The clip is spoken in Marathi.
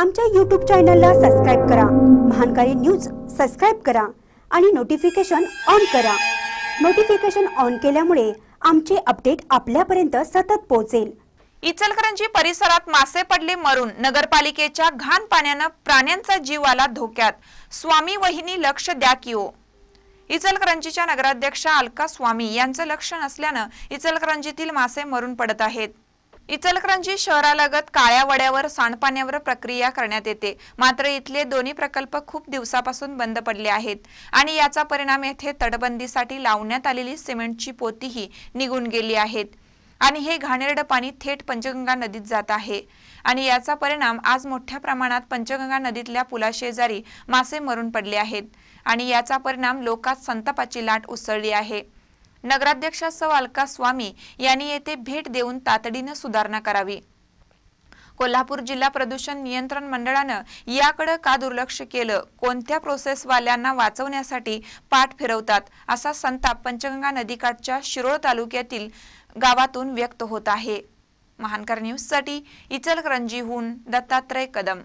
आमच्या यूट्यूब चॅनलला सबस्क्राईब करा महानकारी न्यूज सबस्क्राईब करा आणि नोटिफिकेशन ऑन करा नोटिफिकेशन ऑन केल्यामुळे आमचे अपडेट आपल्यापर्यंत सतत पोहोचेल इचलकरंजी परिसरात मासे पडले मरून नगरपालिकेच्या घाण पाण्यानं प्राण्यांचा जीवाला आला धोक्यात स्वामी वहिनी लक्ष द्या ओ हो. इचलकरंजीच्या नगराध्यक्षा अलका स्वामी यांचं लक्ष नसल्यानं इचलकरंजीतील मासे मरून पडत आहेत इचलकरंजी शहरालगत काळ्या वड्यावर सांडपाण्यावर प्रक्रिया करण्यात येते मात्र इथले दोन्ही प्रकल्प खूप दिवसापासून बंद पडले आहेत आणि याचा परिणाम येथे तटबंदीसाठी लावण्यात आलेली सिमेंटची पोतीही निघून गेली आहेत आणि हे घाणेरडं पाणी थेट पंचगंगा नदीत जात आहे आणि याचा परिणाम आज मोठ्या प्रमाणात पंचगंगा नदीतल्या पुलाशेजारी मासे मरून पडले आहेत आणि याचा परिणाम लोकात संतापाची लाट उसळली आहे नगराध्यक्षा सवालका स्वामी यांनी येथे भेट देऊन तातडीनं सुधारणा करावी कोल्हापूर जिल्हा प्रदूषण नियंत्रण मंडळानं याकडे का दुर्लक्ष केलं कोणत्या प्रोसेसवाल्यांना वाचवण्यासाठी पाठ फिरवतात असा संताप पंचगंगा नदीकाठच्या शिरोळ तालुक्यातील गावातून व्यक्त होत आहे महानकर न्यूजसाठी इचलकरंजीहून दत्तात्रय कदम